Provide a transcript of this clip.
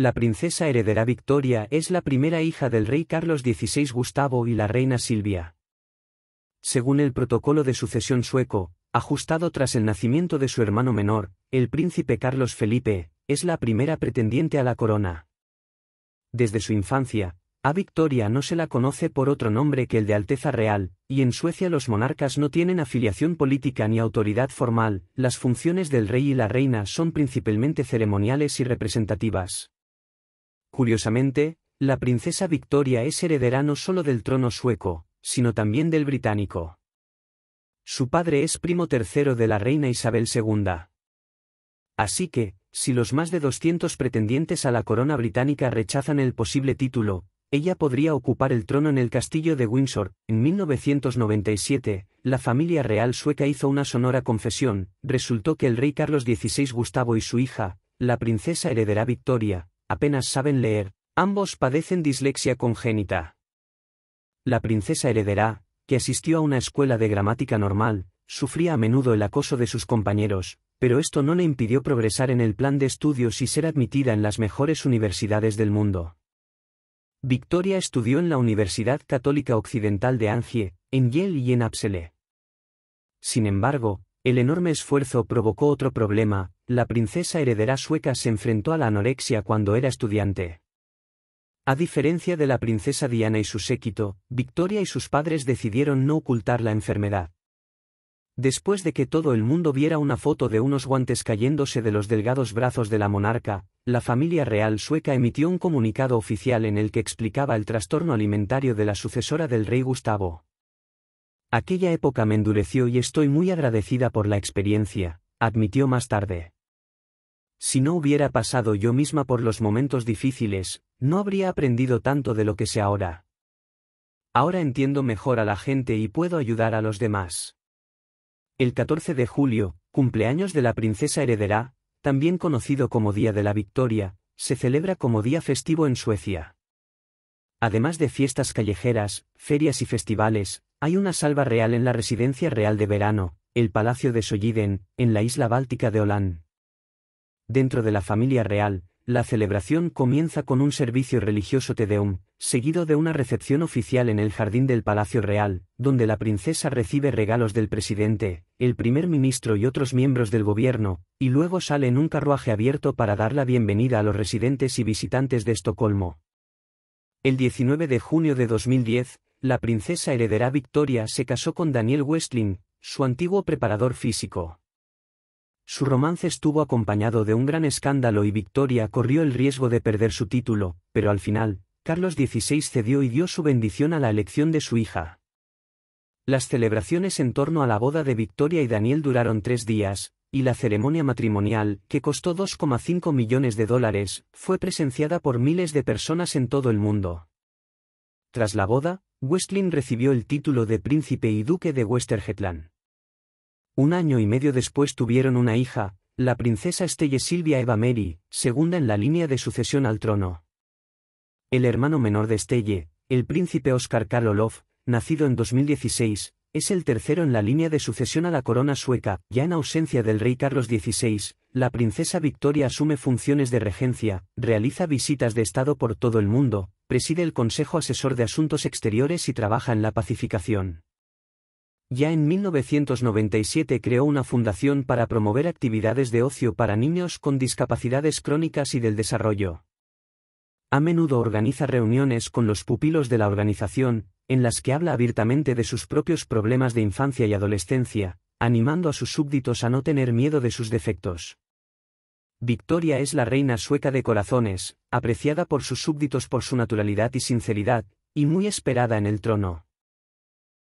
La princesa heredera Victoria es la primera hija del rey Carlos XVI Gustavo y la reina Silvia. Según el protocolo de sucesión sueco, ajustado tras el nacimiento de su hermano menor, el príncipe Carlos Felipe, es la primera pretendiente a la corona. Desde su infancia, a Victoria no se la conoce por otro nombre que el de Alteza Real, y en Suecia los monarcas no tienen afiliación política ni autoridad formal, las funciones del rey y la reina son principalmente ceremoniales y representativas. Curiosamente, la princesa Victoria es heredera no solo del trono sueco, sino también del británico. Su padre es primo tercero de la reina Isabel II. Así que, si los más de 200 pretendientes a la corona británica rechazan el posible título, ella podría ocupar el trono en el castillo de Windsor. En 1997, la familia real sueca hizo una sonora confesión, resultó que el rey Carlos XVI Gustavo y su hija, la princesa heredera Victoria, apenas saben leer, ambos padecen dislexia congénita. La princesa heredera, que asistió a una escuela de gramática normal, sufría a menudo el acoso de sus compañeros, pero esto no le impidió progresar en el plan de estudios y ser admitida en las mejores universidades del mundo. Victoria estudió en la Universidad Católica Occidental de Angie, en Yale y en Apsele. Sin embargo, el enorme esfuerzo provocó otro problema, la princesa heredera sueca se enfrentó a la anorexia cuando era estudiante. A diferencia de la princesa Diana y su séquito, Victoria y sus padres decidieron no ocultar la enfermedad. Después de que todo el mundo viera una foto de unos guantes cayéndose de los delgados brazos de la monarca, la familia real sueca emitió un comunicado oficial en el que explicaba el trastorno alimentario de la sucesora del rey Gustavo. Aquella época me endureció y estoy muy agradecida por la experiencia, admitió más tarde. Si no hubiera pasado yo misma por los momentos difíciles, no habría aprendido tanto de lo que sé ahora. Ahora entiendo mejor a la gente y puedo ayudar a los demás. El 14 de julio, cumpleaños de la princesa heredera, también conocido como Día de la Victoria, se celebra como día festivo en Suecia. Además de fiestas callejeras, ferias y festivales, hay una salva real en la residencia real de verano, el Palacio de Solliden, en la isla báltica de Holán. Dentro de la familia real, la celebración comienza con un servicio religioso Tedeum, seguido de una recepción oficial en el jardín del Palacio Real, donde la princesa recibe regalos del presidente, el primer ministro y otros miembros del gobierno, y luego sale en un carruaje abierto para dar la bienvenida a los residentes y visitantes de Estocolmo. El 19 de junio de 2010, la princesa heredera Victoria se casó con Daniel Westling, su antiguo preparador físico. Su romance estuvo acompañado de un gran escándalo y Victoria corrió el riesgo de perder su título, pero al final, Carlos XVI cedió y dio su bendición a la elección de su hija. Las celebraciones en torno a la boda de Victoria y Daniel duraron tres días, y la ceremonia matrimonial, que costó 2,5 millones de dólares, fue presenciada por miles de personas en todo el mundo. Tras la boda, Westlin recibió el título de príncipe y duque de Westergetland. Un año y medio después tuvieron una hija, la princesa Estelle Silvia Eva Mary, segunda en la línea de sucesión al trono. El hermano menor de Estelle, el príncipe Oscar Olof, nacido en 2016, es el tercero en la línea de sucesión a la corona sueca, ya en ausencia del rey Carlos XVI, la princesa Victoria asume funciones de regencia, realiza visitas de Estado por todo el mundo, preside el Consejo Asesor de Asuntos Exteriores y trabaja en la pacificación. Ya en 1997 creó una fundación para promover actividades de ocio para niños con discapacidades crónicas y del desarrollo. A menudo organiza reuniones con los pupilos de la organización, en las que habla abiertamente de sus propios problemas de infancia y adolescencia, animando a sus súbditos a no tener miedo de sus defectos. Victoria es la reina sueca de corazones, apreciada por sus súbditos por su naturalidad y sinceridad, y muy esperada en el trono.